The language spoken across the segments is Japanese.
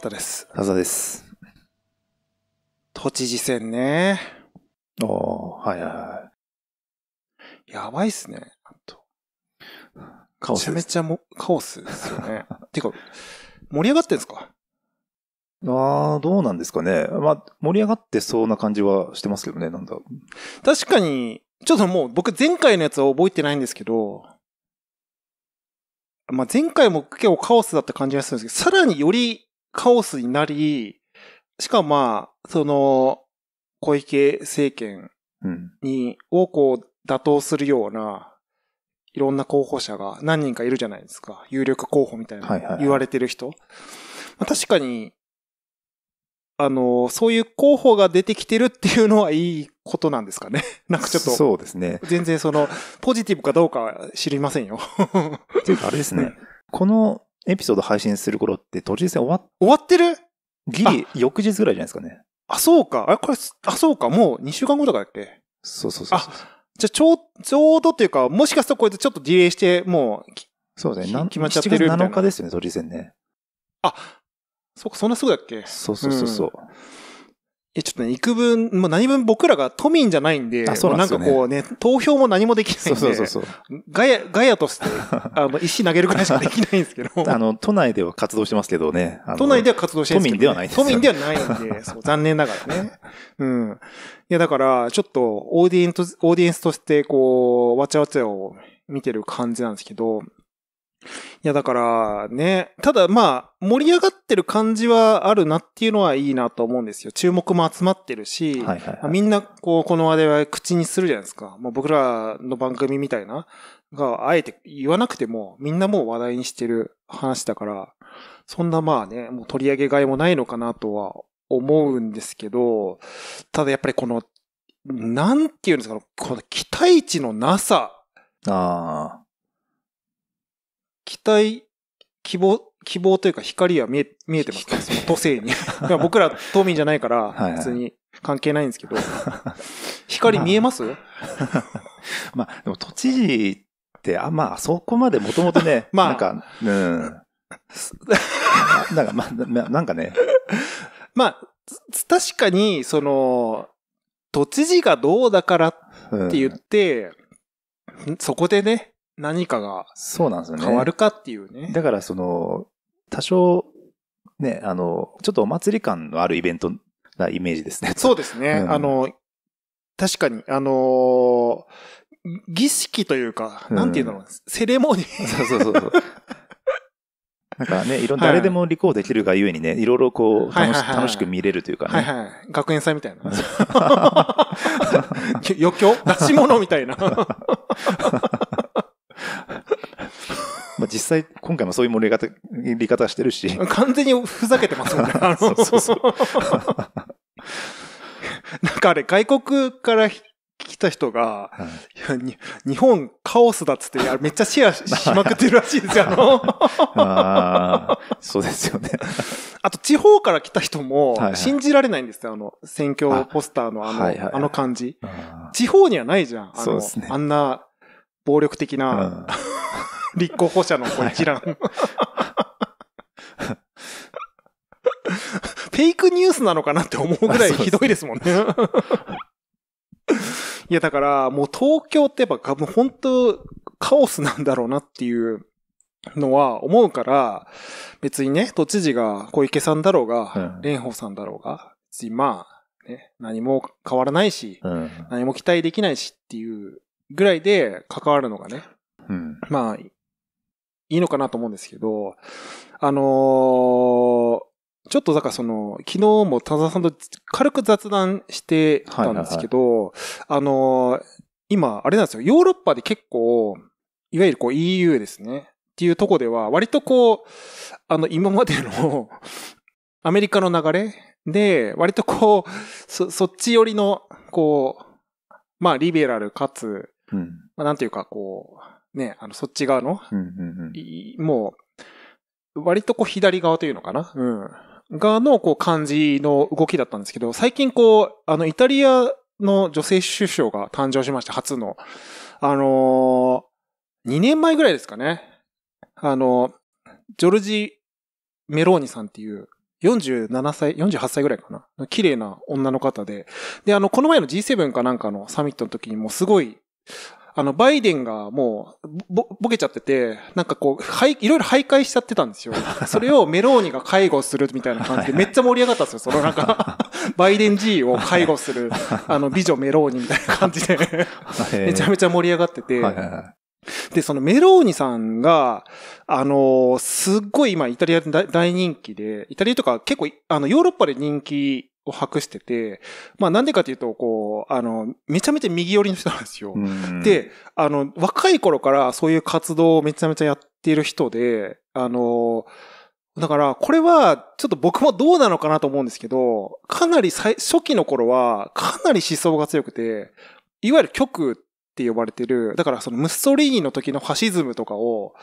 たです。あざです。都知事選ね。おー、はいはいはい。やばいっすね。カオス。めちゃめちゃもカオスですよね。てか、盛り上がってんですかああ、どうなんですかね。まあ、盛り上がってそうな感じはしてますけどね、なんだ。確かに、ちょっともう僕前回のやつは覚えてないんですけど、まあ、前回も結構カオスだった感じがするんですけど、さらによりカオスになり、しかもまあ、その、小池政権に、をこう、打倒するような、いろんな候補者が何人かいるじゃないですか。有力候補みたいな、言われてる人。まあ確かに、あの、そういう候補が出てきてるっていうのはいいことなんですかね。なんかちょっと。そうですね。全然その、ポジティブかどうか知りませんよ。あれですね。このエピソード配信する頃って都知事選終わっ、終わってるギリ翌日ぐらいじゃないですかね。あ、そうか。あ、これ、あ、そうか。もう2週間後とかだっけそうそうそうそう。あ、じゃあちょう、ちょうどっていうか、もしかするとこれちょっとディレイして、もう、そうですね。決まっちゃってるみたいな。7日ですよね、都知事選ね。あ、そうか、そんなすぐだっけそうそうそうそう。うんえ、ちょっとね、幾分、もう何分僕らが都民じゃないんで、そうなんですよねなんかこうね、投票も何もできないんで、そうそうそうそう。ガヤ、ガヤとして、あの、石投げるくらいしかできないんですけど、あの、都内では活動してますけどね。都内では活動してるすけど、ね、都民ではないです都民ではないんで、そう、残念ながらね。うん。いや、だから、ちょっと、オーディエンス、オーディエンスとして、こう、わちゃわちゃを見てる感じなんですけど、いや、だからね、ただまあ、盛り上がってる感じはあるなっていうのはいいなと思うんですよ。注目も集まってるし、はいはいはい、みんなこう、この話題は口にするじゃないですか。ま僕らの番組みたいな、があえて言わなくても、みんなもう話題にしてる話だから、そんなまあね、もう取り上げがいもないのかなとは思うんですけど、ただやっぱりこの、なんて言うんですか、この期待値のなさ。ああ。期待、希望、希望というか光は見え、見えてますの都政に。僕ら都民じゃないから、普通に関係ないんですけど。光見えます、まあ、まあ、でも都知事って、あ、まあ、そこまでもともとね、まあ、なんか、うん。なんか、まあ、なんかね。まあ、確かに、その、都知事がどうだからって言って、うん、そこでね、何かがそうなんですよね。変わるかっていうね。だからその、多少、ね、あの、ちょっとお祭り感のあるイベントなイメージですね。そうですね。うん、あの、確かに、あの儀式というか、なんていうの、セレモニー。そうそうそうそう。なんかね、いろんな、誰でも履ーできるがゆえにね、いろいろこう楽し、楽しく見れるというかね。はいはい。学園祭みたいな。余興出し物みたいな。まあ実際、今回もそういう盛り方、い方してるし。完全にふざけてますもんね。そうそうそう。なんかあれ、外国から来た人が、日本カオスだっつって、めっちゃシェアしまくってるらしいですよ。あそうですよね。あと、地方から来た人も、信じられないんですよ。あの、選挙ポスターのあの、はいはい、あの感じ。地方にはないじゃん。あの、ね、あんな暴力的な、うん立候補者の一覧。フェイクニュースなのかなって思うぐらいひどいですもんね。いや、だから、もう東京ってやっぱ、もう本当、カオスなんだろうなっていうのは思うから、別にね、都知事が小池さんだろうが、蓮舫さんだろうが、別にまあ、ね、何も変わらないし、何も期待できないしっていうぐらいで関わるのがね、まあ、いいのかなと思うんですけど、あのー、ちょっとだからその、昨日も田沢さんと軽く雑談してたんですけど、あのー、今、あれなんですよ、ヨーロッパで結構、いわゆるこう EU ですね、っていうとこでは、割とこう、あの、今までのアメリカの流れで、割とこう、そ、そっち寄りの、こう、まあ、リベラルかつ、うん、まあ、なんていうか、こう、ね、あの、そっち側の、うんうんうん、もう、割とこう左側というのかな、うん、側のこう感じの動きだったんですけど、最近こう、あの、イタリアの女性首相が誕生しまして、初の。あのー、2年前ぐらいですかね。あの、ジョルジ・メローニさんっていう、47歳、48歳ぐらいかな。綺麗な女の方で。で、あの、この前の G7 かなんかのサミットの時にもすごい、あの、バイデンがもう、ぼ、ぼけちゃってて、なんかこう、はい、いろいろ徘徊しちゃってたんですよ。それをメローニが介護するみたいな感じで、めっちゃ盛り上がったんですよ。そのなんか、バイデン G を介護する、あの、美女メローニみたいな感じでめちゃめちゃ盛り上がってて、で、そのメローニさんが、あのー、すっごい今イタリアで大人気で、イタリアとか結構、あの、ヨーロッパで人気を博してて、まあなんでかっていうと、こう、あの、めちゃめちゃ右寄りの人なんですよ。で、あの、若い頃からそういう活動をめちゃめちゃやっている人で、あの、だから、これは、ちょっと僕もどうなのかなと思うんですけど、かなり初期の頃は、かなり思想が強くて、いわゆる極って呼ばれてる、だからそのムッソリーニの時のファシズムとかを、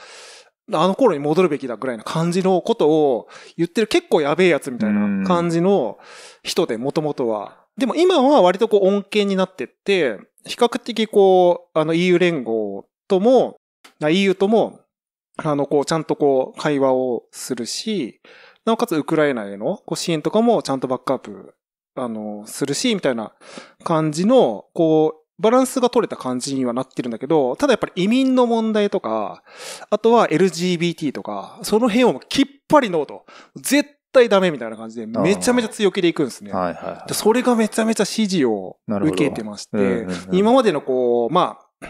あの頃に戻るべきだぐらいな感じのことを言ってる結構やべえやつみたいな感じの人で、もともとは。でも今は割とこう恩恵になってって、比較的こう、あの EU 連合とも、EU とも、あのこうちゃんとこう会話をするし、なおかつウクライナへのこう支援とかもちゃんとバックアップ、あの、するし、みたいな感じの、こう、バランスが取れた感じにはなってるんだけど、ただやっぱり移民の問題とか、あとは LGBT とか、その辺をきっぱりノーと。絶対ダメみたいな感じで、めちゃめちゃ強気でいくんですね。はいはい、それがめちゃめちゃ支持を受けてまして、うんうんうん、今までのこう、まあ、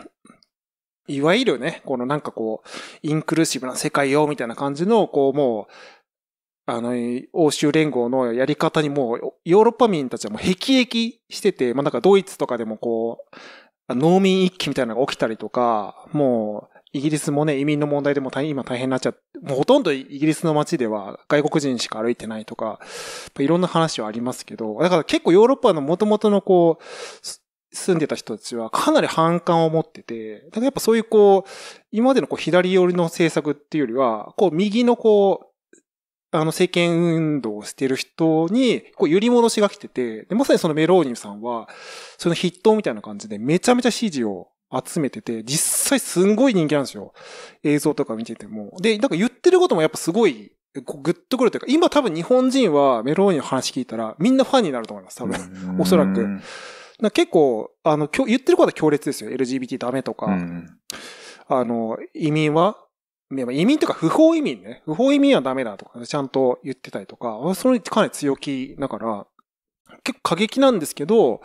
いわゆるね、このなんかこう、インクルーシブな世界よ、みたいな感じの、こう、もう、あの、欧州連合のやり方にもう、ヨーロッパ民たちはもう辟易してて、まあ、なんかドイツとかでもこう、農民一揆みたいなのが起きたりとか、もう、イギリスもね、移民の問題でも今大変になっちゃって、もうほとんどイギリスの街では外国人しか歩いてないとか、いろんな話はありますけど、だから結構ヨーロッパの元々のこう、住んでた人たちはかなり反感を持ってて、だからやっぱそういうこう、今までのこう左寄りの政策っていうよりは、こう右のこう、あの、政権運動をしてる人に、こう、揺り戻しが来てて、で、まさにそのメローニュさんは、その筆頭みたいな感じで、めちゃめちゃ支持を集めてて、実際すんごい人気なんですよ。映像とか見てても。で、なんか言ってることもやっぱすごい、こうグッとくるというか、今多分日本人はメローニの話聞いたら、みんなファンになると思います、多分。おそらく。な結構、あの、言ってることは強烈ですよ。LGBT ダメとか。あの、移民はでも移民とか不法移民ね。不法移民はダメだとか、ちゃんと言ってたりとか、それかなり強気だから、結構過激なんですけど、やっ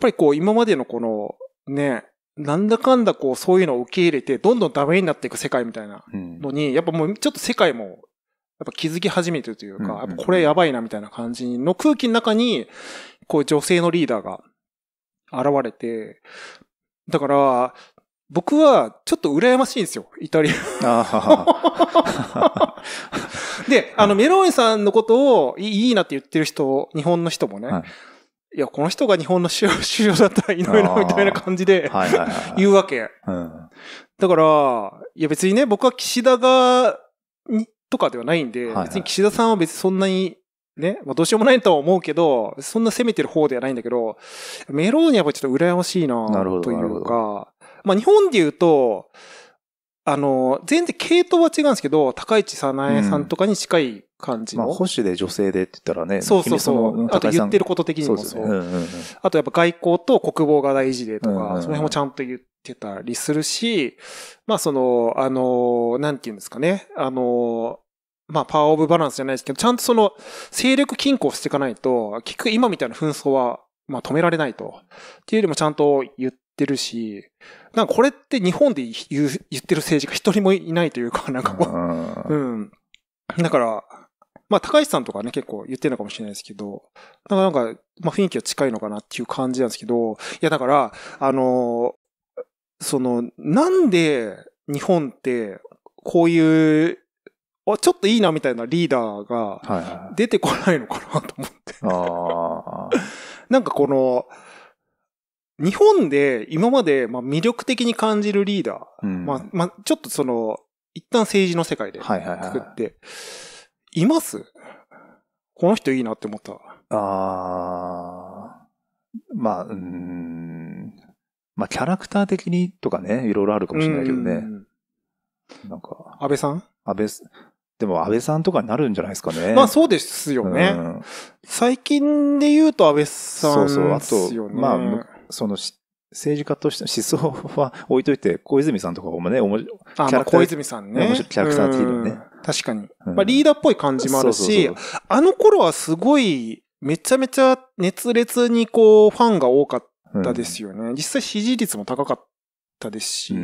ぱりこう今までのこの、ね、なんだかんだこうそういうのを受け入れて、どんどんダメになっていく世界みたいなのに、うん、やっぱもうちょっと世界も、やっぱ気づき始めてるというか、やっぱこれやばいなみたいな感じの空気の中に、こう女性のリーダーが現れて、だから、僕はちょっと羨ましいんですよ、イタリア。で、あの、メローニさんのことをいいなって言ってる人、日本の人もね、はい、いや、この人が日本の主要だったらいいのな、みたいな感じで、い言うわけ、うん。だから、いや別にね、僕は岸田が、とかではないんで、別に岸田さんは別にそんなにね、まあ、どうしようもないとは思うけど、そんな攻めてる方ではないんだけど、メローニはやっぱちょっと羨ましいなというか、まあ、日本で言うと、あの、全然系統は違うんですけど、高市早苗さんとかに近い感じの。まあ、保守で女性でって言ったらね。そうそうそう。あと言ってること的にもそう。そうねうんうんうん、あとやっぱ外交と国防が大事でとか、うんうんうん、その辺もちゃんと言ってたりするし、まあその、あの、なんて言うんですかね。あの、まあ、パワーオブバランスじゃないですけど、ちゃんとその、勢力均衡していかないと、結局今みたいな紛争は、まあ、止められないと。っていうよりもちゃんと言ってるし、なんかこれって日本で言う言ってる政治家一人もいないというか、なんかこう、うん。だから、まあ、高橋さんとかね、結構言ってるのかもしれないですけど、なんか、なんかまあ、雰囲気は近いのかなっていう感じなんですけど、いや、だから、あのその、なんで日本って、こういう、ちょっといいなみたいなリーダーが、出てこないのかなと思って、なんかこの、日本で今までまあ魅力的に感じるリーダー、うん、まあ、まあ、ちょっとその、一旦政治の世界で作って、はいはいはい、いますこの人いいなって思った。ああ、まあ、うん、まあキャラクター的にとかね、いろいろあるかもしれないけどね。うんなんか。安倍さん安倍、でも安倍さんとかになるんじゃないですかね。まあそうですよね。うん、最近で言うと安倍さんですよね。そうそう。あと、まあ、その政治家としての思想は置いといて、小泉さんとかもね、おもキャラク小泉さんね。キャラクターいうね。確かに。まあ、リーダーっぽい感じもあるし、あの頃はすごい、めちゃめちゃ熱烈にこう、ファンが多かったですよね。うん、実際支持率も高かったですし。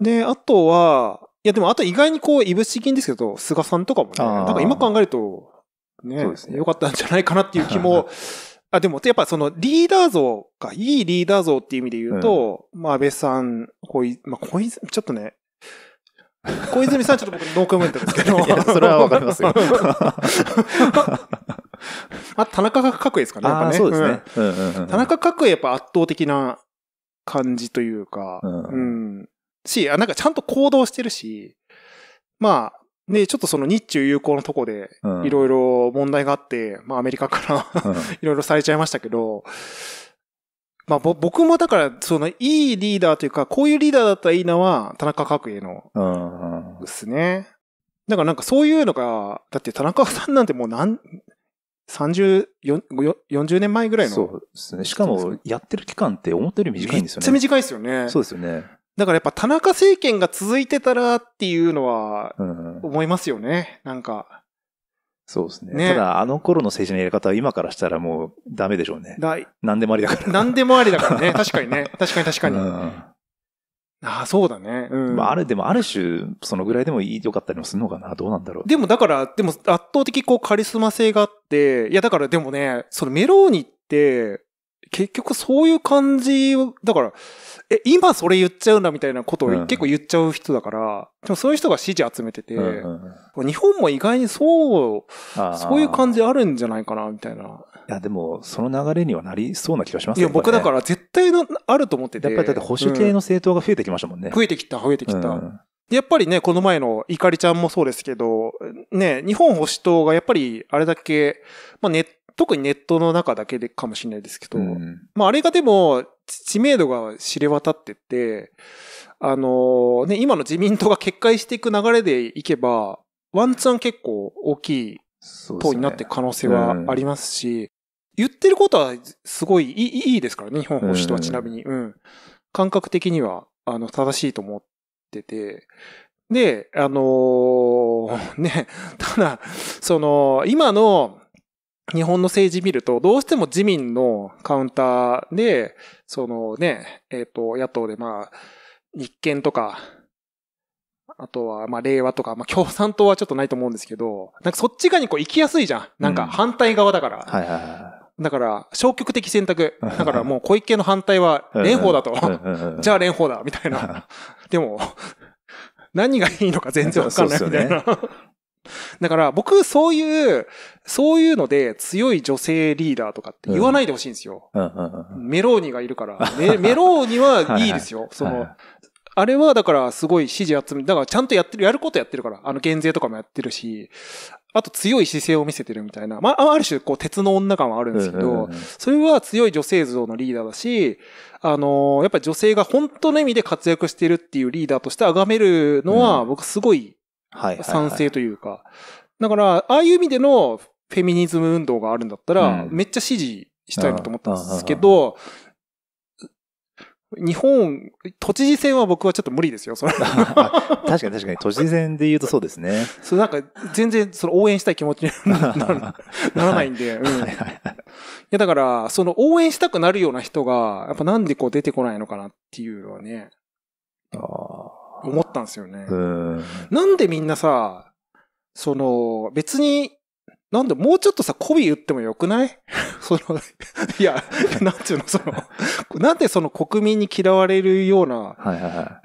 で、あとは、いやでもあと意外にこう、いぶし銀ですけど、菅さんとかもね、なんか今考えると、ね、ねよかったんじゃないかなっていう気も あ、でも、やっぱそのリーダー像か、いいリーダー像っていう意味で言うと、うん、まあ、安倍さん、小泉、まあ、小泉、ちょっとね、小泉さんちょっと僕ノーコメントですけど。いや、それはわかりますよ。あ、田中角栄ですかね。あ、そうですね。うんうんうんうん、田中角栄やっぱ圧倒的な感じというか、うん、うん、し、あ、なんかちゃんと行動してるし、まあ、で、ちょっとその日中友好のとこで、いろいろ問題があって、うん、まあアメリカから いろいろされちゃいましたけど、まあ僕もだから、そのいいリーダーというか、こういうリーダーだったらいいなは、田中角栄の、ですね。だからなんかそういうのが、だって田中さんなんてもう何、30、40年前ぐらいの。そうですね。しかも、やってる期間って思ったより短いんですよね。めっちゃ短いですよね。そうですよね。だからやっぱ田中政権が続いてたらっていうのは、思いますよね、うん、なんか。そうですね、ね、ただ、あの頃の政治のやり方は今からしたらもうダメでしょうね。だ何でもありだから。何でもありだからね。確かにね。確かに確かに。うん、ああ、そうだね。うん。まあ、ある、でもある種、そのぐらいでも良かったりもするのかな。どうなんだろう。でもだから、でも圧倒的こうカリスマ性があって、いやだからでもね、そのメローニって、結局そういう感じを、だから、え、今それ言っちゃうんだみたいなことを結構言っちゃう人だから、でもそういう人が支持集めてて、日本も意外にそう、そういう感じあるんじゃないかな、みたいな。いや、でも、その流れにはなりそうな気がしますね。いや、僕だから絶対のあると思ってて。やっぱりだって保守系の政党が増えてきましたもんね。うん、増えてきた、増えてきた。うんやっぱりね、この前のいかりちゃんもそうですけど、ね、日本保守党がやっぱりあれだけ、まあ、ネッ特にネットの中だけでかもしれないですけど、うん、まああれがでも知名度が知れ渡ってて、あのね、今の自民党が決壊していく流れでいけば、ワンチャン結構大きい党になっていく可能性はありますし、すねうん、言ってることはすごいいいですからね、日本保守とはちなみに。うん、感覚的には、あの、正しいと思ってて、で、あのー、ね、ただ、その、今の、日本の政治見ると、どうしても自民のカウンターで、そのね、えっ、と、野党でまあ、日憲とか、あとは、まあ、令和とか、まあ、共産党はちょっとないと思うんですけど、なんかそっち側にこう行きやすいじゃん。なんか反対側だから。うん、はいはいはい。だから、消極的選択。だからもう小池の反対は、蓮舫だと。じゃあ蓮舫だ、みたいな。でも、何がいいのか全然わかんないみたいなね。だから僕、そういう、そういうので強い女性リーダーとかって言わないでほしいんですよ。メローニがいるから。メローニはいいですよ。その、あれはだからすごい支持集め、だからちゃんとやってる、やることやってるから、あの減税とかもやってるし、あと強い姿勢を見せてるみたいな、まあ、ある種こう鉄の女感はあるんですけど、それは強い女性像のリーダーだし、あのー、やっぱり女性が本当の意味で活躍してるっていうリーダーとして崇めるのは、僕すごいはい賛成というか。だから、ああいう意味でのフェミニズム運動があるんだったら、めっちゃ支持したいなと思ったんですけど、日本、都知事選は僕はちょっと無理ですよ、それ 確かに確かに、都知事選で言うとそうですね。そう、なんか、全然、その応援したい気持ちにならないんで、うん。いや、だから、その応援したくなるような人が、やっぱなんでこう出てこないのかなっていうのはね。ああ。思ったんですよね。なんでみんなさ、その、別に、なんで、もうちょっとさ、媚び打ってもよくない その、いや、なんていうの、その、なんでその国民に嫌われるような、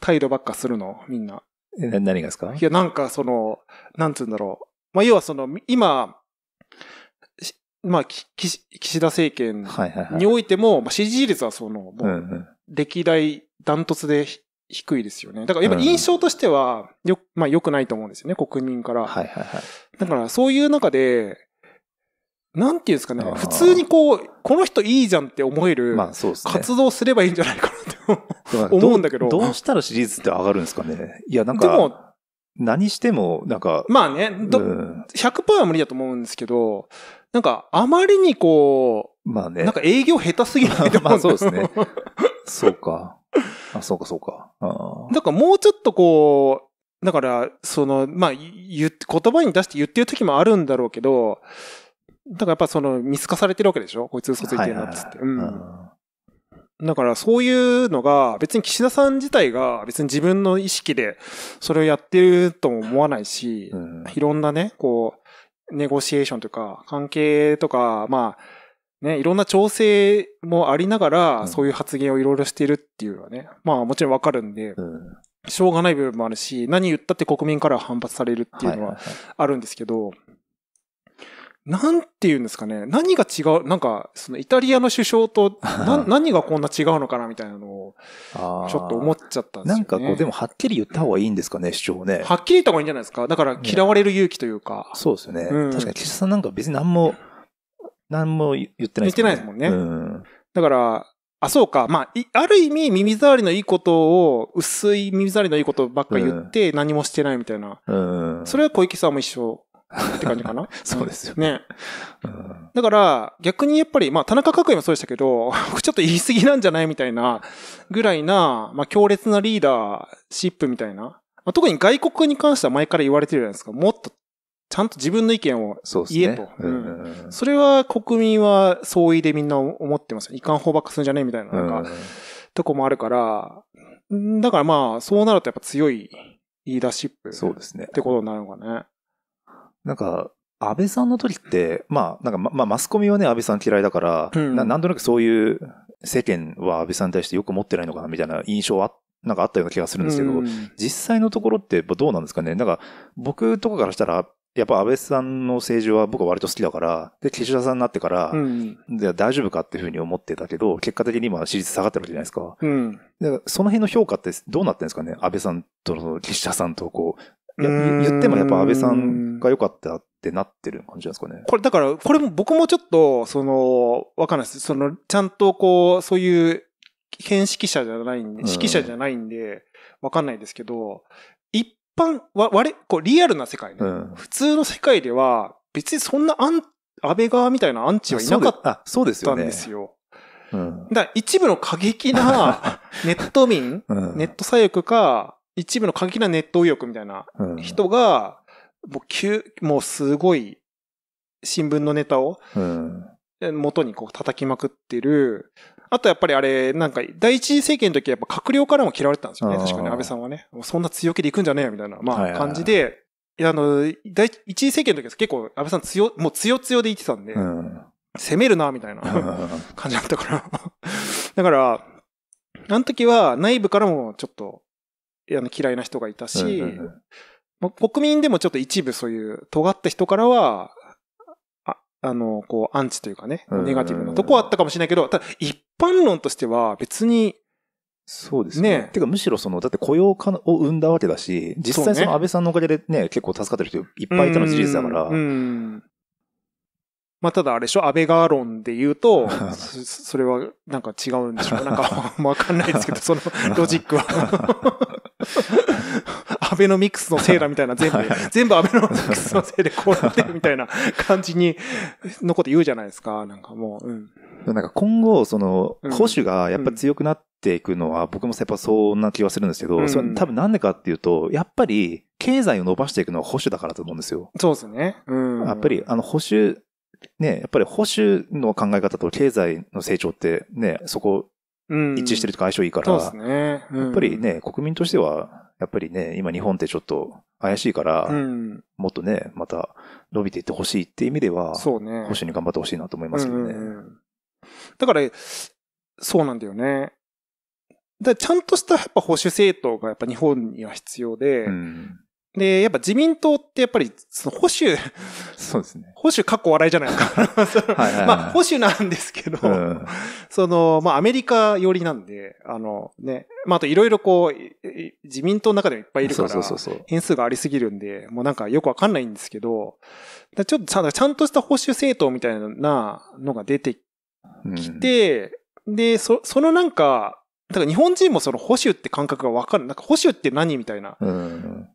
態度ばっかするのみんな。え、何がですかいや、なんかその、なんていうんだろう。まあ、要はその、今、まあ、岸田政権においても、まあ、支持率はその、もう、歴代ダントツで低いですよね。だからやっぱ印象としては、よ、まあ良くないと思うんですよね、国民から。はいはいはい。だからそういう中で、なんていうんですかね、普通にこう、この人いいじゃんって思える、まあそうですね。活動すればいいんじゃないかなって 思うんだけど。どうしたら支持率って上がるんですかね。いやなんか、でも、何しても、なんか。まあね、ど、うん、100%は無理だと思うんですけど、なんか、あまりにこう、まあね。なんか営業下手すぎないと思うんですよ。まあそうですね。そうか。あ、そうかそうか。だからもうちょっとこう、だから、その、まあ、言、言葉に出して言ってる時もあるんだろうけど、だからやっぱその、見透かされてるわけでしょこいつ嘘ついてるなっつって。だからそういうのが別に岸田さん自体が別に自分の意識でそれをやってるとも思わないし、いろんなね、こう、ネゴシエーションとか関係とか、まあ、ね、いろんな調整もありながら、そういう発言をいろいろしているっていうのはね、まあもちろんわかるんで、しょうがない部分もあるし、何言ったって国民から反発されるっていうのはあるんですけど、なんて言うんですかね、何が違う、なんか、そのイタリアの首相と な、何がこんな違うのかなみたいなのを、ちょっと思っちゃったんですよ、ね、なんかこう、でもはっきり言った方がいいんですかね、主張ね。はっきり言った方がいいんじゃないですか。だから嫌われる勇気というか。そうですよね、うん、確かに岸田さんなんか別に何も何も言ってないです、ね、言ってないですもんね。うん、だから、あ、そうか。まあ、ある意味耳障りのいいことを、薄い耳障りのいいことばっか言って何もしてないみたいな。うん、それは小池さんも一緒って感じかな。そうですよね。うん、だから、逆にやっぱり、まあ、田中角栄もそうでしたけど、ちょっと言い過ぎなんじゃないみたいな、ぐらいな、まあ、強烈なリーダーシップみたいな。まあ、特に外国に関しては前から言われてるじゃないですか。もっとちゃんと自分の意見を言えと。そ、ねうん、それは国民は相違でみんな思ってますよ。いかん法ばっかするんじゃねえみたいな、なんか、とこもあるから、だからまあ、そうなるとやっぱ強いリーダーシップ。そうですね。ってことになるのかね。なんか、安倍さんの時って、まあ、なんかま、まあ、マスコミはね、安倍さん嫌いだから、うん、ななんとなくそういう世間は安倍さんに対してよく持ってないのかな、みたいな印象は、なんかあったような気がするんですけど、うん、実際のところってどうなんですかねなんか、僕とかからしたら、やっぱ安倍さんの政治は僕は割と好きだから、で、岸田さんになってから、うん、大丈夫かっていうふうに思ってたけど、結果的に今支持率下がってるわけじゃないですか。うん、その辺の評価ってどうなってるんですかね安倍さんと岸田さんとこう。言ってもやっぱ安倍さんが良かったってなってる感じなんですかね。これだから、これも僕もちょっと、その、わかんないです。その、ちゃんとこう、そういう見識者じゃないんで、指揮者じゃないんで、わかんないですけど、一般、わ、こう、リアルな世界ね。うん、普通の世界では、別にそんな安倍側みたいなアンチはいなかったんですよ。うん、だ一部の過激な ネット民、うん、ネット左翼か、一部の過激なネット右翼みたいな人が、もう急、もうすごい新聞のネタを、元にこう叩きまくってる、あとやっぱりあれ、なんか、第一次政権の時はやっぱ閣僚からも嫌われてたんですよね。確かに安倍さんはね。そんな強気で行くんじゃねえよみたいな、まあ、感じで、いあの、第一次政権の時は結構安倍さん強、もう強強で言ってたんで、うん、攻めるな、みたいな 感じだったから だから、あの時は内部からもちょっと、あの嫌いな人がいたし、うんうんうんまあ、国民でもちょっと一部そういう尖った人からは、あの、こう、アンチというかね、ネガティブなとこあったかもしれないけど、ただ一般論としては別に、そうですね。ねてか、むしろその、だって雇用を生んだわけだし、実際その安倍さんのおかげでね、結構助かってる人いっぱいいたの事実だから。まあ、ただあれでしょ、安倍側論で言うと、それはなんか違うんでしょう。なんか、わかんないですけど、その ロジックはアベノミクスのせいだみたいな、全部、全部アベノミクスのせいでこうなってるみたいな感じに、のこと言うじゃないですか、なんかもう。うん、なんか今後、その、保守がやっぱ強くなっていくのは、僕もやっぱそんな気はするんですけど、それ多分なんでかっていうと、やっぱり、経済を伸ばしていくのは保守だからと思うんですよ。そうですね。うん。やっぱり、あの、保守、ね、やっぱり保守の考え方と経済の成長ってね、そこ一致してるとか相性いいから、そうですね、やっぱりね、国民としてはやっぱりね、今日本ってちょっと怪しいから、うん、もっとね、また伸びていってほしいっていう意味では、そうね。保守に頑張ってほしいなと思いますけどね。うんうんだから、そうなんだよね。だちゃんとしたやっぱ保守政党がやっぱ日本には必要で、うん、で、やっぱ自民党ってやっぱり、その保守、そうですね。保守かっこ笑いじゃないですか。まあ、保守なんですけど、うん、その、まあ、アメリカ寄りなんで、あの、ね、まあ、あといろいろこう、自民党の中でもいっぱいいるから、そうそうそう変数がありすぎるんで、もうなんかよくわかんないんですけど、ちょっとちゃちゃんとした保守政党みたいなのが出てきて、うん、で、そ、そのなんか、だから日本人もその保守って感覚がわかる。なんか保守って何みたいな。うん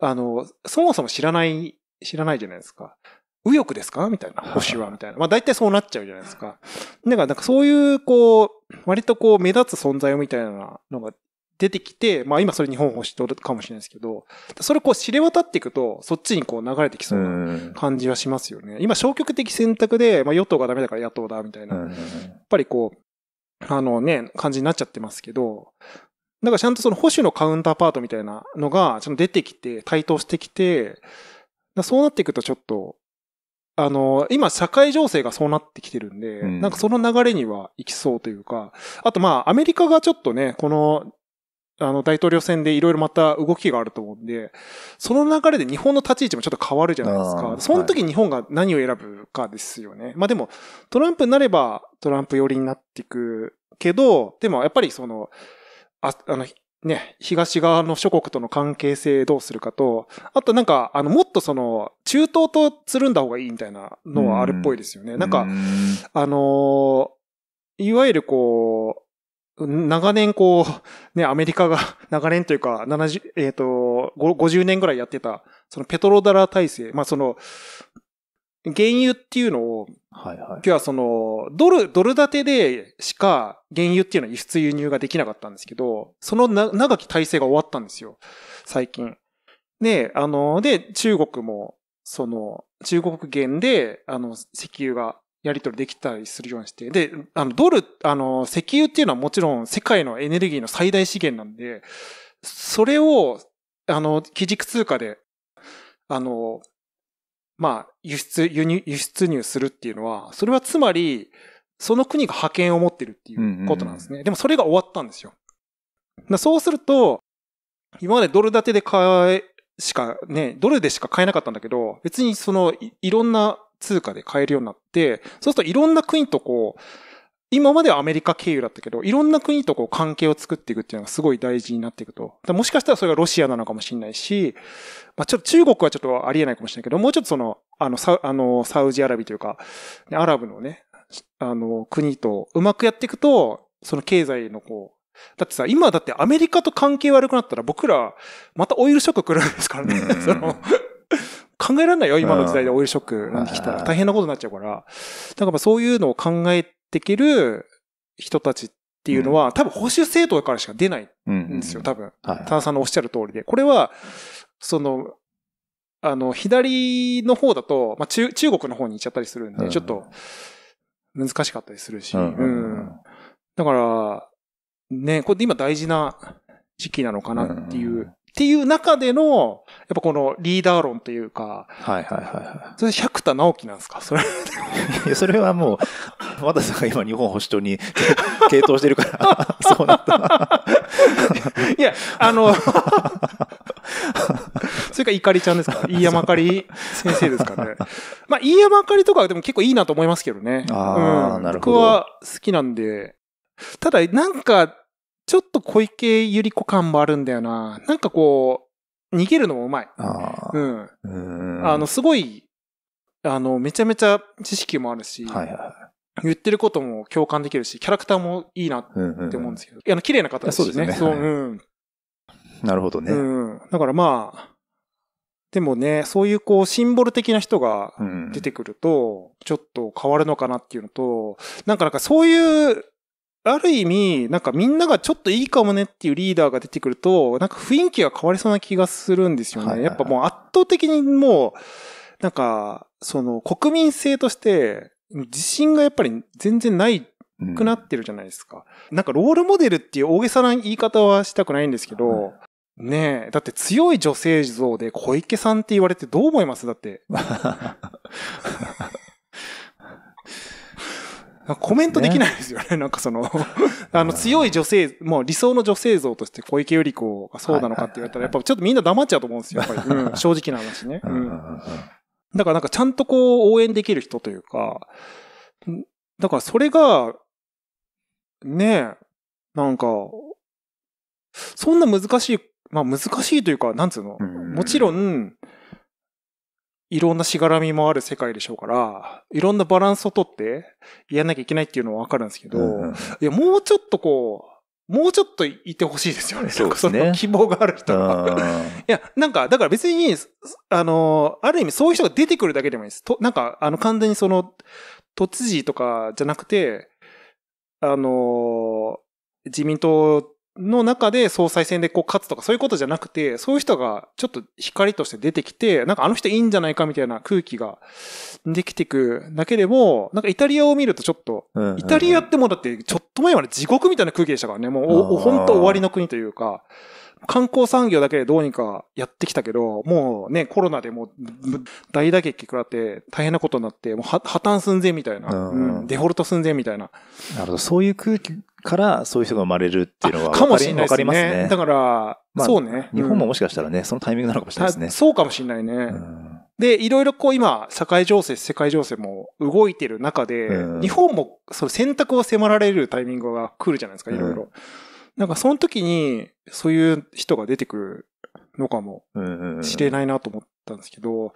あの、そもそも知らない、知らないじゃないですか。右翼ですかみたいな。保守はみたいな。まあ大体そうなっちゃうじゃないですか。だからなんかそういう、こう、割とこう目立つ存在みたいなのが出てきて、まあ今それ日本保守党かもしれないですけど、それこう知れ渡っていくと、そっちにこう流れてきそうな感じはしますよね。今消極的選択で、まあ与党がダメだから野党だみたいな。やっぱりこう、あのね、感じになっちゃってますけど、だからちゃんとその保守のカウンターパートみたいなのが、ちゃんと出てきて、台頭してきて、そうなっていくとちょっと、あの、今社会情勢がそうなってきてるんで、うん、なんかその流れには行きそうというか、あとまあアメリカがちょっとね、この、あの大統領選でいろいろまた動きがあると思うんで、その流れで日本の立ち位置もちょっと変わるじゃないですか。その時日本が何を選ぶかですよね。はい、まあでも、トランプになればトランプ寄りになっていくけど、でもやっぱりその、あ、あの、ね、東側の諸国との関係性どうするかと、あとなんか、あの、もっとその、中東とつるんだ方がいいみたいなのはあるっぽいですよね。んなんか、あのいわゆるこう、長年こう、ね、アメリカが、長年というか、70、えっ、ー、と、50年ぐらいやってた、そのペトロダラ体制、まあその、原油っていうのを、はいはい、今日はその、ドル、ドル建てでしか原油っていうのは輸出輸入ができなかったんですけど、そのな長き体制が終わったんですよ。最近。で、あの、で、中国も、その、中国元で、あの、石油がやり取りできたりするようにして。で、あの、ドル、あの、石油っていうのはもちろん世界のエネルギーの最大資源なんで、それを、あの、基軸通貨で、あの、まあ、輸出、輸入、輸出入するっていうのは、それはつまり、その国が覇権を持ってるっていうことなんですね。うんうんでもそれが終わったんですよ。そうすると、今までドル建てで買え、しかね、ドルでしか買えなかったんだけど、別にそのい、いろんな通貨で買えるようになって、そうするといろんな国とこう、今まではアメリカ経由だったけど、いろんな国とこう関係を作っていくっていうのがすごい大事になっていくと。もしかしたらそれがロシアなのかもしれないし、まあちょっと中国はちょっとありえないかもしれないけど、もうちょっとその、あの、サあのサウジアラビというか、アラブのね、あの、国とうまくやっていくと、その経済のこう、だってさ、今だってアメリカと関係悪くなったら僕ら、またオイルショック来るんですからね。その考えられないよ、今の時代でオイルショックなたら。大変なことになっちゃうから。だからそういうのを考えできる人たちっていうのは、多分保守政党からしか出ないんですよ、多分。田中さんのおっしゃる通りで。これは、その、あの、左の方だと、まあ、中、中国の方に行っちゃったりするんで、ちょっと、難しかったりするし、うん。だから、ね、これ今大事な時期なのかなっていうっていう中での、やっぱこのリーダー論というか。はいはいはいそれ百田直樹なんですかそれ。いや、それはもう、和田さんが今日本保守党に傾倒してるから、そうなった。いや、あの、それか、いかりちゃんですか 飯山あかり先生ですかね。まあ、飯山あかりとかでも結構いいなと思いますけどね。ああ、うん、なるほど。僕は好きなんで。ただ、なんか、ちょっと小池百合子感もあるんだよな。なんかこう、逃げるのもうまい。あうん。うんあの、すごい、あの、めちゃめちゃ知識もあるし、はいはい、言ってることも共感できるし、キャラクターもいいなって思うんですけど。うんうん、あの、綺麗な方ですね。そうですね。そう、うん。なるほどね。うん。だからまあ、でもね、そういうこう、シンボル的な人が出てくると、ちょっと変わるのかなっていうのと、なんかなんかそういうある意味、なんかみんながちょっといいかもねっていうリーダーが出てくると、なんか雰囲気が変わりそうな気がするんですよね。やっぱもう圧倒的にもう、なんか、その国民性として、自信がやっぱり全然ないくなってるじゃないですか。うん、なんかロールモデルっていう大げさな言い方はしたくないんですけど、ねえ。だって強い女性像で小池さんって言われてどう思いますだって。コメントできないですよね。ねなんかそのあの強い女性、もう理想の女性像として小池百合子がそうなのかって言われたら、やっぱちょっとみんな黙っちゃうと思うんですよ、やっぱり。うん、正直な話ね。うん。だからなんかちゃんとこう応援できる人というか、だからそれが、ねえ、なんか、そんな難しい、まあ難しいというか、なんつうの、もちろん、いろんなしがらみもある世界でしょうから、いろんなバランスをとってやんなきゃいけないっていうのはわかるんですけど、うんいや、もうちょっとこう、もうちょっといてほしいですよね。そうで希望がある人が。いや、なんか、だから別に、あの、ある意味そういう人が出てくるだけでもいいです。と、なんか、あの、完全にその、突事とかじゃなくて、あの、自民党の中で総裁選でこう勝つとかそういうことじゃなくて、そういう人がちょっと光として出てきて、なんかあの人いいんじゃないかみたいな空気ができてくだけでも、なんかイタリアを見るとちょっと、イタリアってもうだってちょっと前まで地獄みたいな空気でしたからね、もう本当終わりの国というか、観光産業だけでどうにかやってきたけど、もうね、コロナでもう大打撃食らって大変なことになって、もう破綻寸前みたいな、うん、デフォルト寸前みたいな。なるほど、そういう空気からそういう人が生まれるっていうのはかもしれないですね。ねだから、まあ、そうね。日本ももしかしたらね、そのタイミングなのかもしれないですね。そうかもしれないね。うんで、いろいろこう今、社会情勢、世界情勢も動いてる中で、うん、日本もその選択を迫られるタイミングが来るじゃないですか、いろいろ。うん、なんかその時に、そういう人が出てくるのかもしれないなと思ったんですけど、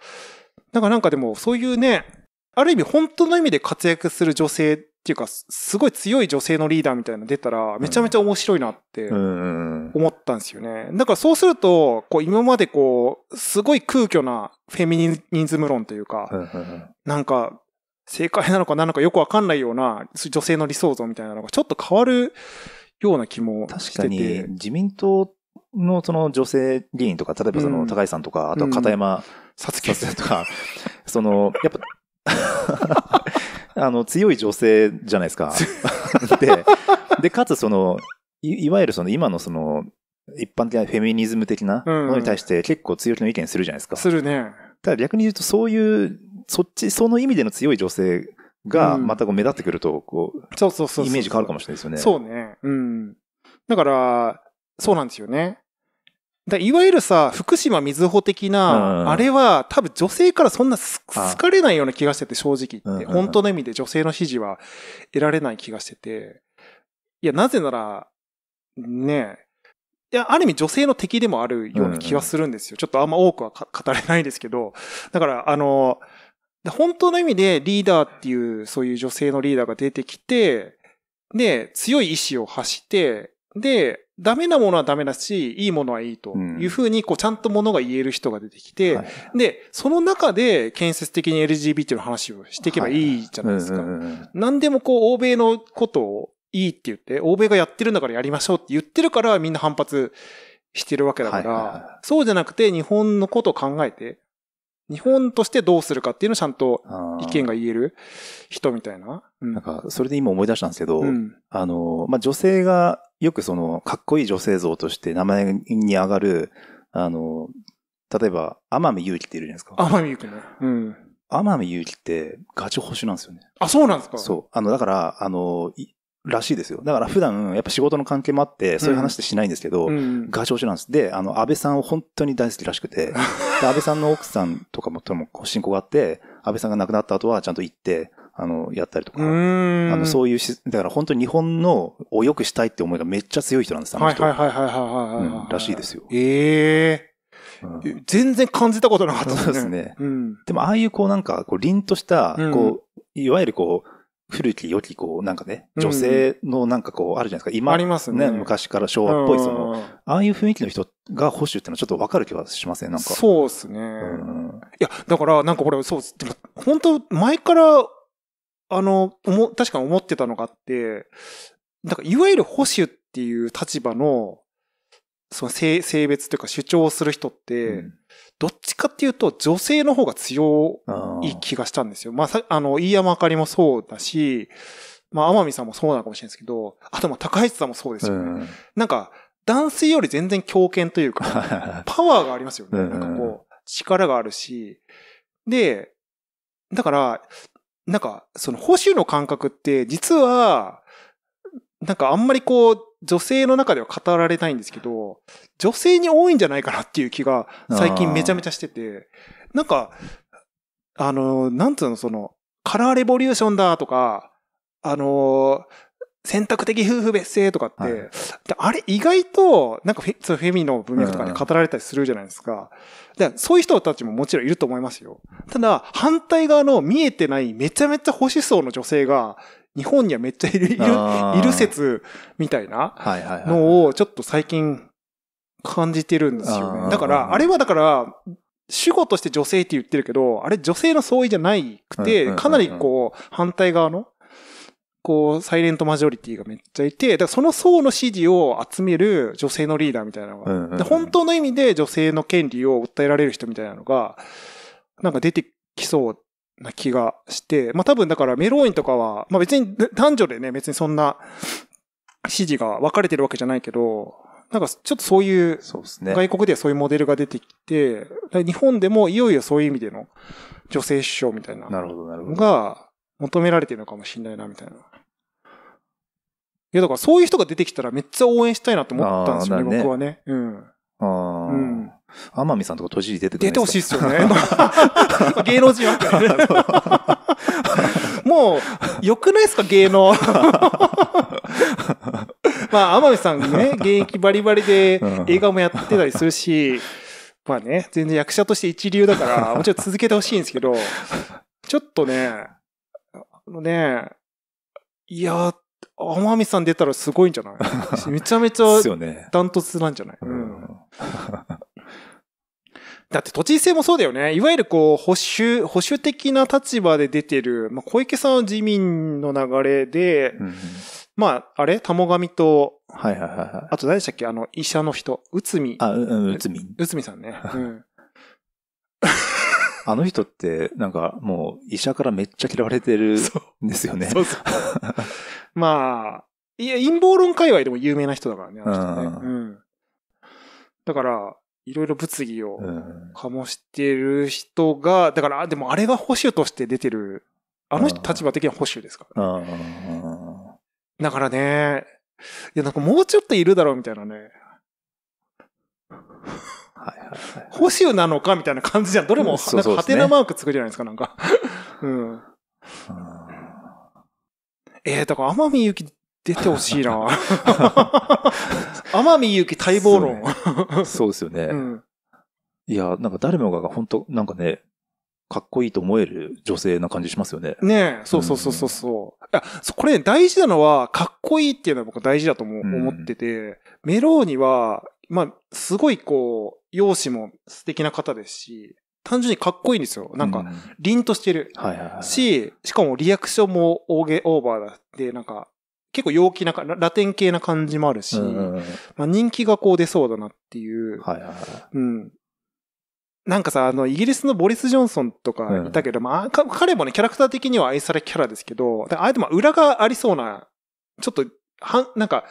なんかなんかでもそういうね、ある意味本当の意味で活躍する女性っていうか、すごい強い女性のリーダーみたいなの出たら、めちゃめちゃ面白いなって思ったんですよね。だからそうすると、こう今までこう、すごい空虚なフェミニズム論というか、なんか、正解なのか何なのかよくわかんないような女性の理想像みたいなのがちょっと変わるような気もしてて。確かに自民党のその女性議員とか、例えばその高井さんとか、あとは片山さつき さんとか、その、やっぱ、あの、強い女性じゃないですか。で、で、かつそのい、いわゆるその今のその、一般的なフェミニズム的なものに対して結構強気の意見するじゃないですか。するね。ただ逆に言うとそういう、そっち、その意味での強い女性がまたこう目立ってくると、こう、そうそうそう。イメージ変わるかもしれないですよね。そうね。うん。だから、そうなんですよね。だいわゆるさ、福島みずほ的な、あれは多分女性からそんな好かれないような気がしてて、正直言って。本当の意味で女性の支持は得られない気がしてて。いや、なぜなら、ねえ。いや、ある意味女性の敵でもあるような気はするんですよ。ちょっとあんま多くは語れないですけど。だから、あの、本当の意味でリーダーっていう、そういう女性のリーダーが出てきて、で、強い意志を発して、で、ダメなものはダメだし、いいものはいいというふうに、こう、ちゃんとものが言える人が出てきて、で、その中で建設的に LGBT の話をしていけばいいじゃないですか。何でもこう、欧米のことをいいって言って、欧米がやってるんだからやりましょうって言ってるから、みんな反発してるわけだから、そうじゃなくて日本のことを考えて、日本としてどうするかっていうのをちゃんと意見が言える人みたいな。うん、なんか、それで今思い出したんですけど、うん、あの、まあ、女性がよくその、かっこいい女性像として名前に上がる、あの、例えば、天海祐希っているじゃないですか。天海祐希ね。うん。天海祐希ってガチ保守なんですよね。あ、そうなんですかそう。あの、だから、あの、らしいですよ。だから普段、やっぱ仕事の関係もあって、そういう話ってしないんですけど、うん、ガチ落なんです。で、あの、安倍さんを本当に大好きらしくて、で安倍さんの奥さんとかもとも進行があって、安倍さんが亡くなった後はちゃんと行って、あの、やったりとか、あの、そういうし、だから本当に日本のを良くしたいって思いがめっちゃ強い人なんです、あの人。はいはいはいはいはい、はいうん、らしいですよ。ええーうん、全然感じたことなかったですね。ですね。うん、でも、ああいうこうなんか、こう、凛とした、こう、いわゆるこう、古き良きこう、なんかね、女性のなんかこう、あるじゃないですか。今、ありますね。昔から昭和っぽい、その、ああいう雰囲気の人が保守ってのはちょっとわかる気はしません、なんか。そうですね。いや、だから、なんかこれ、そうす。でも、本当前から、あの、思、確かに思ってたのがあって、なんか、いわゆる保守っていう立場のその性性別というか主張する人って、どっちかっていうと女性の方が強い気がしたんですよ。まあ、あの、飯山あかりもそうだし、まあ、天海さんもそうなのかもしれないですけど、あとも高橋さんもそうですよね。うん、なんか、男性より全然強権というか、パワーがありますよね。なんかこう、力があるし。で、だから、なんか、その保守の感覚って、実は、なんかあんまりこう、女性の中では語られないんですけど、女性に多いんじゃないかなっていう気が最近めちゃめちゃしてて、なんか、あの、なんつうの、その、カラーレボリューションだとか、あの、選択的夫婦別姓とかって、はい、あれ意外と、なんかフェそフェミの文脈とかで語られたりするじゃないですか。うん、そういう人たちももちろんいると思いますよ。ただ、反対側の見えてないめちゃめちゃ保守層の女性が日本にはめっちゃいる、いる、いる説みたいなのをちょっと最近感じてるんですよね。だから、あれはだから、主語として女性って言ってるけど、あれ女性の相違じゃないくて、かなりこう、反対側の、こう、サイレントマジョリティがめっちゃいて、だからその層の支持を集める女性のリーダーみたいなのが、本当の意味で女性の権利を訴えられる人みたいなのが、なんか出てきそうな気がして、まあ多分だからメローインとかは、まあ別に男女でね、別にそんな指示が分かれてるわけじゃないけど、なんかちょっとそういう、そうですね。外国ではそういうモデルが出てきて、日本でもいよいよそういう意味での女性首相みたいなのが求められてるのかもしれないな、みたいな。いや、だからそういう人が出てきたらめっちゃ応援したいなと思ったんですよね、ね僕はね。うん。ああ。うん。天海さんとかじり出てくる出てほしいですよね。芸能人枠、もう、良くないですか、芸能。まあ、天海さんね、現役バリバリで映画もやってたりするし、まあね、全然役者として一流だから、もちろん続けてほしいんですけど、ちょっとね、あのね、いや、天海さん出たらすごいんじゃないめちゃめちゃダントツなんじゃない、ねうんだって都知事選もそうだよね。いわゆるこう、保守、保守的な立場で出てる、まあ、小池さんは自民の流れで、うん、まあ、あれ玉神と、はいはいはい、はい。あと誰でしたっけあの、医者の人。内海。あ、うん、内海。内海さんね。うん。あの人って、なんかもう医者からめっちゃ嫌われてるんですよね。そうそうまあ、いや、陰謀論界隈でも有名な人だからね、あの人ね。うん、だから、いろいろ物議を醸してる人が、だから、でもあれが保守として出てる、あの人立場的には保守ですから、ね、だからね、いや、なんかもうちょっといるだろうみたいなね。保守なのかみたいな感じじゃん。どれも、なんかハテナマークつくじゃないですか、なんかうん。ええだから天海祐希出てほしいな。天海祐希待望論。そうですよね。うん、いや、なんか誰もが本当なんかね、かっこいいと思える女性な感じしますよね。ねえ、そうそうそうそうそう、うん、これ大事なのは、かっこいいっていうのは僕大事だと思,、思ってて、メローニは、まあ、すごいこう、容姿も素敵な方ですし、単純にかっこいいんですよ。なんか、凛としてる。ははいいし、しかもリアクションも大げオーバーだって、なんか、結構陽気な、ラテン系な感じもあるし、まあ、人気がこう出そうだなっていう、はいはいはい、うん。なんかさ、あの、イギリスのボリス・ジョンソンとかいたけど、うん、まあ、彼もね、キャラクター的には愛されキャラですけど、あえてまあ、裏がありそうな、ちょっと、はなんか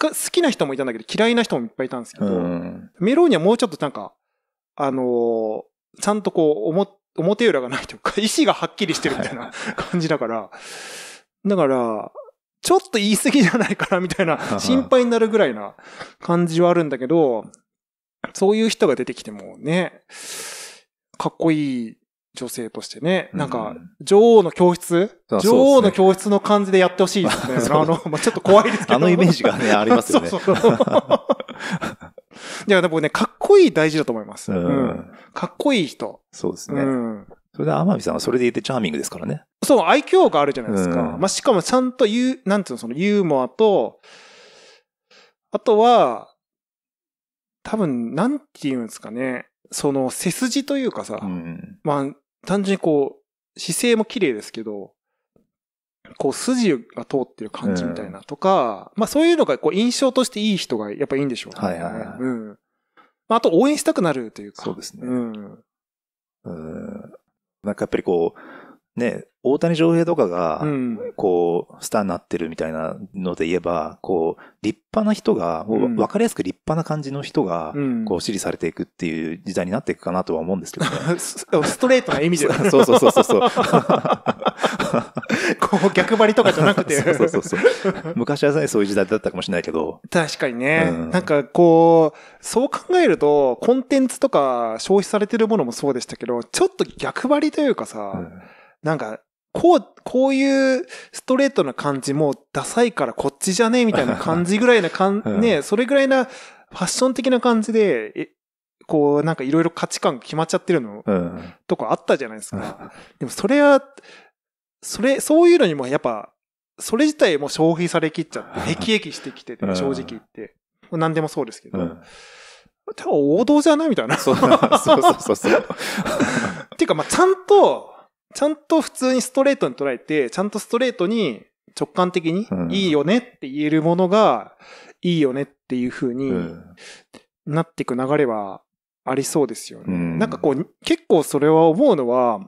好きな人もいたんだけど、嫌いな人もいっぱいいたんですけど、うん、メローニはもうちょっとなんか、あのー、ちゃんとこう、おも、表裏がないというか、意思がはっきりしてるみたいな感じだから、だから、ちょっと言い過ぎじゃないかなみたいな 心配になるぐらいな感じはあるんだけど、そういう人が出てきてもね、かっこいい女性としてね、なんか、女王の教室、うん、女王の教室の感じでやってほしいですね。あの、まあ、ちょっと怖いですけど。あのイメージがね、ありますよね。そうそうそういや、でもね、かっこいい大事だと思います。うん、かっこいい人。そうですね。うんそれで天海さんはそれでいてチャーミングですからね。そう、愛嬌があるじゃないですか。うんまあ、しかもちゃんと言う、なんていうの、そのユーモアと、あとは、多分、なんて言うんですかね。その、背筋というかさ、うんまあ、単純にこう、姿勢も綺麗ですけど、こう、筋が通ってる感じみたいなとか、まあそういうのが、こう、印象としていい人がやっぱいいんでしょうね。はいはいはい。うん。まあ、あと応援したくなるというか。そうですね。うん。うんなんかやっぱりこう、ね、大谷翔平とかが、こう、スターになってるみたいなので言えば、こう、立派な人が、わ分かりやすく立派な感じの人が、こう、支持されていくっていう時代になっていくかなとは思うんですけどね。ストレートな意味で。そうそうそうそう。こう逆張りとかじゃなくて そうそうそう昔はね、そういう時代だったかもしれないけど。確かにね。うん、なんかこう、そう考えると、コンテンツとか消費されてるものもそうでしたけど、ちょっと逆張りというかさ、うん、なんか、こう、こういうストレートな感じもダサいからこっちじゃねえみたいな感じぐらいな感うん、ね、それぐらいなファッション的な感じで、えこう、なんかいろいろ価値観決まっちゃってるの、とかあったじゃないですか。でもそれは、それ、そういうのにもやっぱ、それ自体も消費されきっちゃって、へきしてきてて、正直言って。何でもそうですけど。多分王道じゃないみたいな。そうそうそうそうっ ていうか、まあ、ちゃんと、ちゃんと普通にストレートに捉えて、ちゃんとストレートに直感的に、いいよねって言えるものが、いいよねっていうふうになっていく流れはありそうですよね。うん、なんかこう、結構それは思うのは、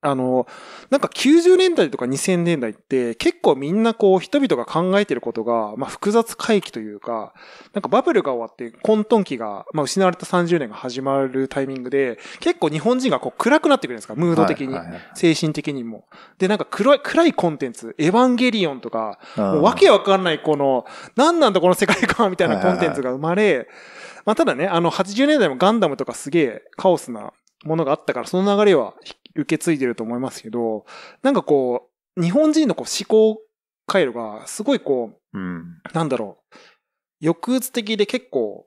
あの、なんか90年代とか2000年代って結構みんなこう人々が考えてることが、まあ複雑回帰というか、なんかバブルが終わって混沌期が、まあ失われた30年が始まるタイミングで、結構日本人がこう暗くなってくるんですか、ムード的に、精神的にも。で、なんか暗い、暗いコンテンツ、エヴァンゲリオンとか、もうわけわかんないこの、何なんだこの世界観みたいなコンテンツが生まれ、まあただね、あの80年代もガンダムとかすげえカオスなものがあったから、その流れは受け継いでると思いますけど、なんかこう、日本人のこう思考回路がすごいこう、うん、なんだろう、抑うつ的で結構、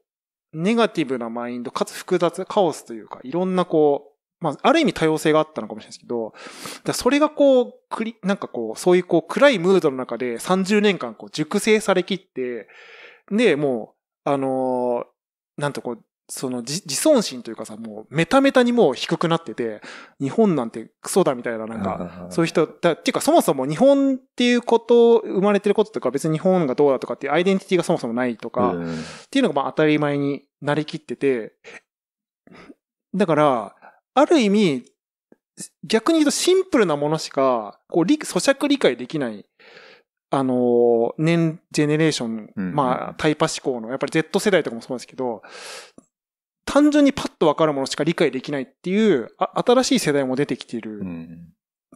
ネガティブなマインド、かつ複雑、カオスというか、いろんなこう、まあ、ある意味多様性があったのかもしれないですけど、それがこう、くり、なんかこう、そういうこう、暗いムードの中で30年間こう、熟成されきって、で、もう、あのー、なんとこう、その自尊心というかさ、もうメタメタにもう低くなってて、日本なんてクソだみたいななんか、そういう人、だっていうかそもそも日本っていうこと、生まれてることとか別に日本がどうだとかっていうアイデンティティがそもそもないとか、っていうのがまあ当たり前になりきってて、だから、ある意味、逆に言うとシンプルなものしか、こう、咀嚼理解できないあの、年、ジェネレーション、まあ、タイパ思考の、やっぱり Z 世代とかもそうですけど、単純にパッとわかるものしか理解できないっていう、新しい世代も出てきてるっ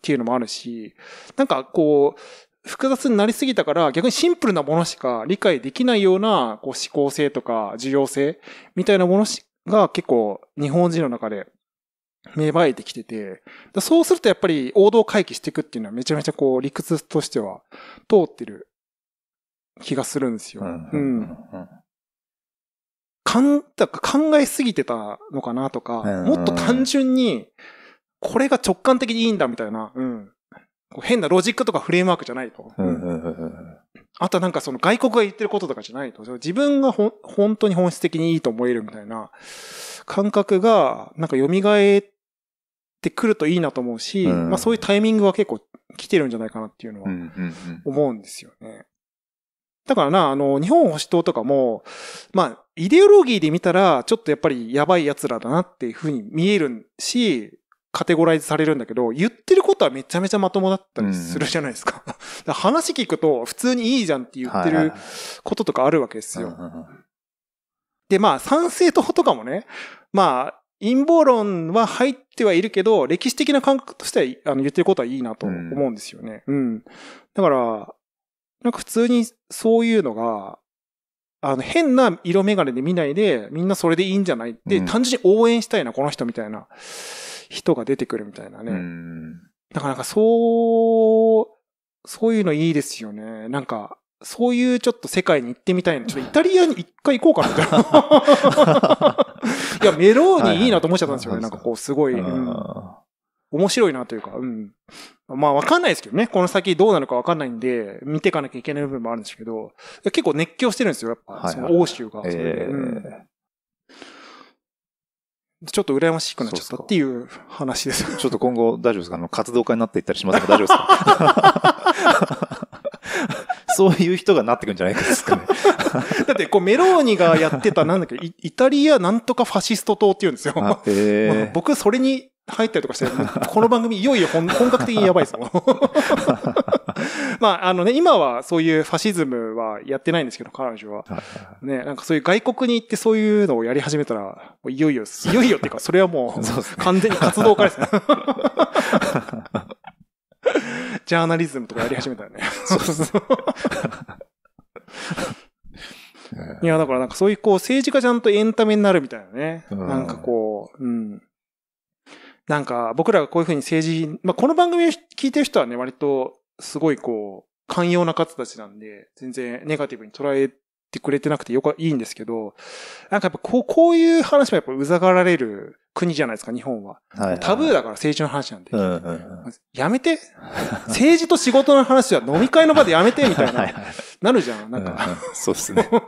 ていうのもあるし、なんかこう、複雑になりすぎたから逆にシンプルなものしか理解できないようなこう思考性とか需要性みたいなものが結構日本人の中で芽生えてきてて、そうするとやっぱり王道回帰していくっていうのはめちゃめちゃこう理屈としては通ってる気がするんですよ。うん。うんかん、だか考えすぎてたのかなとか、もっと単純に、これが直感的にいいんだみたいな、うん。変なロジックとかフレームワークじゃないと。あとなんかその外国が言ってることとかじゃないと。自分がほ本当に本質的にいいと思えるみたいな感覚が、なんか蘇ってくるといいなと思うし、うん、まあそういうタイミングは結構来てるんじゃないかなっていうのは思うんですよね。だからな、あの、日本保守党とかも、まあ、イデオロギーで見たら、ちょっとやっぱりやばい奴らだなっていうふうに見えるし、カテゴライズされるんだけど、言ってることはめちゃめちゃまともだったりするじゃないですか。うん、か話聞くと、普通にいいじゃんって言ってることとかあるわけですよ。で、まあ、賛成党とかもね、まあ、陰謀論は入ってはいるけど、歴史的な感覚としては、あの、言ってることはいいなと思うんですよね。うん、うん。だから、なんか普通にそういうのが、あの、変な色眼鏡で見ないで、みんなそれでいいんじゃないって、うん、単純に応援したいな、この人みたいな人が出てくるみたいなね。なかなかそう、そういうのいいですよね。なんか、そういうちょっと世界に行ってみたいな。ちょっとイタリアに一回行こうかな、みたいな。いや、メローニいいなと思っちゃったんですよね。なんかこう、すごい。面白いなというか、うん。まあわかんないですけどね、この先どうなるかわかんないんで、見ていかなきゃいけない部分もあるんですけど、結構熱狂してるんですよ、やっぱ、はい、その欧州が。ちょっと羨ましくなっちゃったっていう話です。ちょっと今後大丈夫ですかあの、活動家になっていったりしますか大丈夫ですか そういう人がなってくんじゃないですかねだって、こう、メローニがやってた、なんだっけ、イタリアなんとかファシスト党って言うんですよ。えー、僕、それに入ったりとかして、この番組いよいよ本 格的にやばいですよ。まあ、あのね、今はそういうファシズムはやってないんですけど、彼女は。ね、なんかそういう外国に行ってそういうのをやり始めたら、いよいよ、いよいよっていうか、それはもう、完全に活動家ですね。ジャーナリズムとかやり始めたよね。そうそう。いや、だからなんかそういうこう、政治家ちゃんとエンタメになるみたいなね。なんかこう、うん。なんか僕らがこういうふうに政治、まあ、この番組を聞いてる人はね、割とすごいこう、寛容な方たちなんで、全然ネガティブに捉えてくれてなくてよく、いいんですけど、なんかやっぱこう、こういう話もやっぱうざがられる国じゃないですか、日本は。はいはい、タブーだから政治の話なんで。うんうんうん、やめて政治と仕事の話は飲み会の場でやめてみたいな。なるじゃん、なんかうん、うん。そうですね。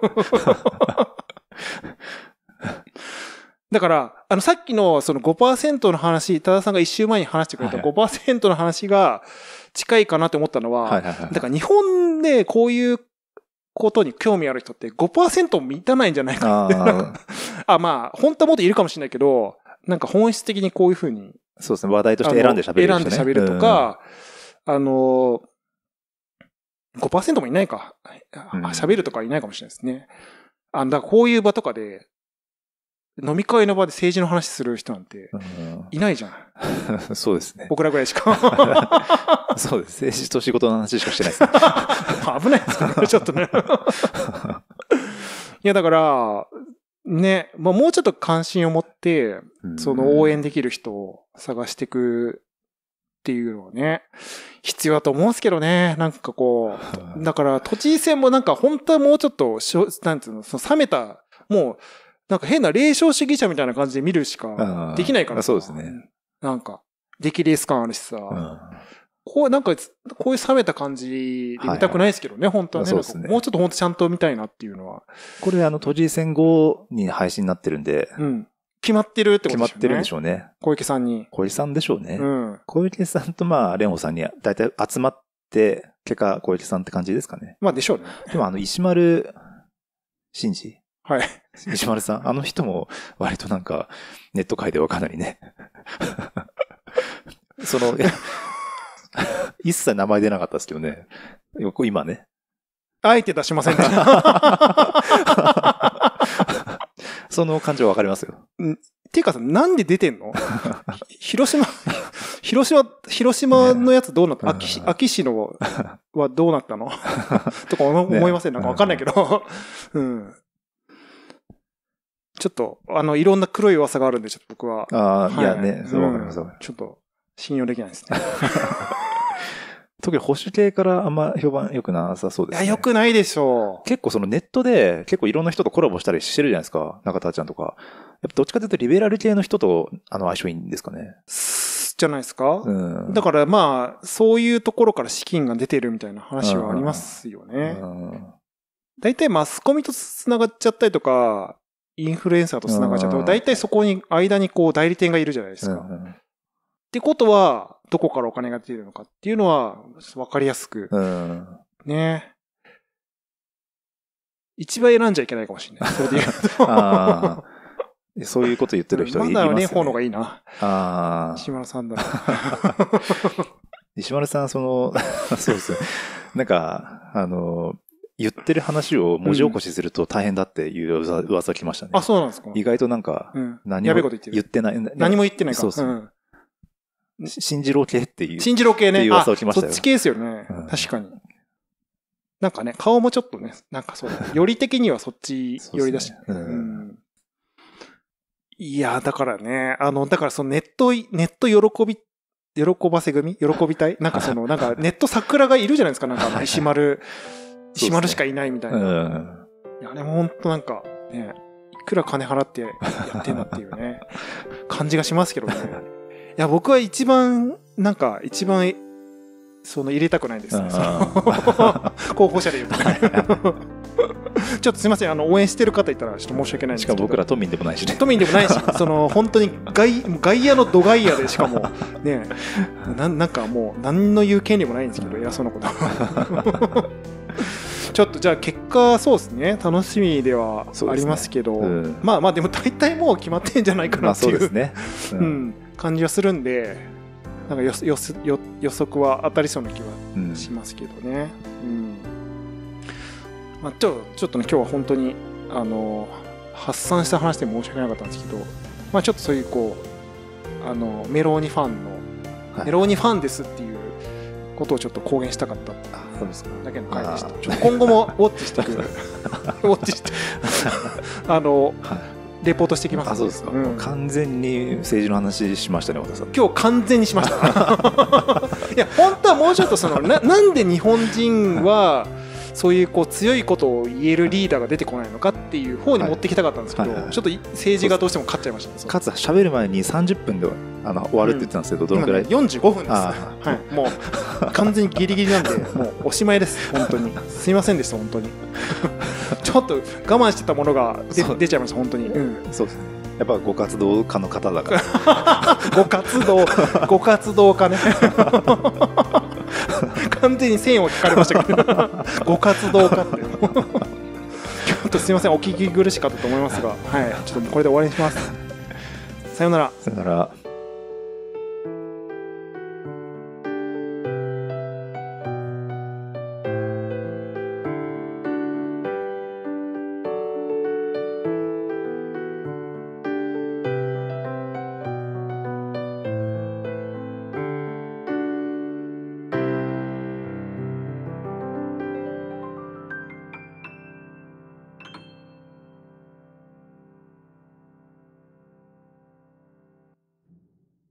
だから、あの、さっきのその5%の話、多田さんが一週前に話してくれた5%の話が近いかなって思ったのは、だから日本でこういうことに興味ある人って5%満たないんじゃないかな。あ、まあ、本当はもっといるかもしれないけど、なんか本質的にこういうふうに。そうですね、話題として選んで喋る、ね、選んで喋るとか、あの、5%もいないか。喋、るとかいないかもしれないですね。あだこういう場とかで、飲み会の場で政治の話する人なんて、いないじゃん。うん、そうですね。僕らぐらいしか。そうです。政治と仕事の話しかしてないです、ね、危ないですね、ちょっとね。いや、だから、ね、まあ、もうちょっと関心を持って、その応援できる人を探していくっていうのはね、必要だと思うんですけどね。なんかこう、だから都知事選もなんか本当はもうちょっと、なんていうの、その冷めた、もう、なんか変な霊障主義者みたいな感じで見るしかできないからそうですね。なんか、出来レース感あるしさ。こう、なんか、こういう冷めた感じで見たくないですけどね、はいはい、本当はね。そうですね。もうちょっと本当ちゃんと見たいなっていうのは。これ、あの、都知事選後に配信になってるんで。うん。決まってるってことですね。決まってるんでしょうね。小池さんに。小池さんでしょうね。うん。小池さんと、まあ、蓮舫さんに大体集まって、結果、小池さんって感じですかね。まあ、でしょうね。でも、あの、石丸真二。はい。西丸さん、あの人も割となんか、ネット界ではかなりね その、一切名前出なかったですけどね。今ね。あえて出しませんか その感情わかりますよ。ていうかさ、なんで出てんの広島、広島、広島のやつどうなった、ね、秋秋市のはどうなったの とか思いません、ね、なんかわかんないけど。うん。ちょっと、あの、いろんな黒い噂があるんで、ちょっと僕は。ああ、はい、いやね、そうわかります、うん、ちょっと、信用できないですね。特に保守系からあんま評判良くなさそうですね。いや、良くないでしょう。結構そのネットで結構いろんな人とコラボしたりしてるじゃないですか。中田ちゃんとか。やっぱどっちかというとリベラル系の人とあの相性いいんですかね。じゃないですか、うん、だからまあ、そういうところから資金が出てるみたいな話はありますよね。大体マスコミと繋がっちゃったりとか、インフルエンサーと繋がっちゃうと、大体そこに、間にこう代理店がいるじゃないですか。うんうん、ってことは、どこからお金が出てるのかっていうのは、わかりやすく。うん、ね。一番選んじゃいけないかもしれない。それで言うと そういうこと言ってる人いるすね。まうね、方のがいいな。ああ。石丸さんだ。石丸さん、その、そうですね。なんか、あの、言ってる話を文字起こしすると大変だっていう噂噂来ましたね。あ、そうなんですか意外となんか、何も言ってない。何も言ってないか。そうそう。信じろ系っていう。信じろ系ね。噂を来ましたよ。そっち系ですよね。確かに。なんかね、顔もちょっとね、なんかそう、より的にはそっち寄りだし。いや、だからね、あの、だからそのネット、ネット喜び、喜ばせ組喜びたいなんかその、なんかネット桜がいるじゃないですか、なんか石丸。閉まるしかいないみたいな。うん、いやあれも本当なんか、ね、いくら金払ってやってんだっていうね、感じがしますけどね。いや、僕は一番、なんか、一番、その入れたくないですね。候補者で言うとね。ちょっとすみません、あの応援してる方いたら、ちょっと申し訳ないんですけど。しかも僕ら都民でもないしね。都民でもないし、その本当に外外野のど外野でしかも、ね、ななんかもう、何の言う権利もないんですけど、偉そうなこと。ちょっとじゃあ結果そうですね楽しみではありますけど、ねうん、まあまあでも大体もう決まってんじゃないかなっていう,、ねうんうん、感じはするんでなんか予予予測は当たりそうな気はしますけどね、うんまあ、ちょちょっとね今日は本当にあの発散した話で申し訳なかったんですけど、まあ、ちょっとそういうこうあのメローニファンの、はい、メローニファンですっていうことをちょっと公言したかっただけの回でした。今後もウォッチしていく、ウォッチして、あの、レポートしてきます、ね。すうん、完全に政治の話しましたね、今日完全にしました。いや、本当はもうちょっとそのななんで日本人は。そういうこう強いことを言えるリーダーが出てこないのかっていう方に持ってきたかったんですけど、ちょっと政治がどうしても勝っちゃいましたねかつ喋る前に30分であの終わるって言ってたんですけど、どのくらい、ね、45分です、はい、もう完全にギリギリなんでもうおしまいです本当にすいませんでした本当に ちょっと我慢してたものが出ちゃいました本当に、うん、そうですねやっぱご活動家の方だから ご活動ご活動家ね 完全に線を引かれましたけど ご活動家って ちょっとすみませんお聞き苦しかったと思いますが、はい、ちょっとこれで終わりにしますさよならさよなら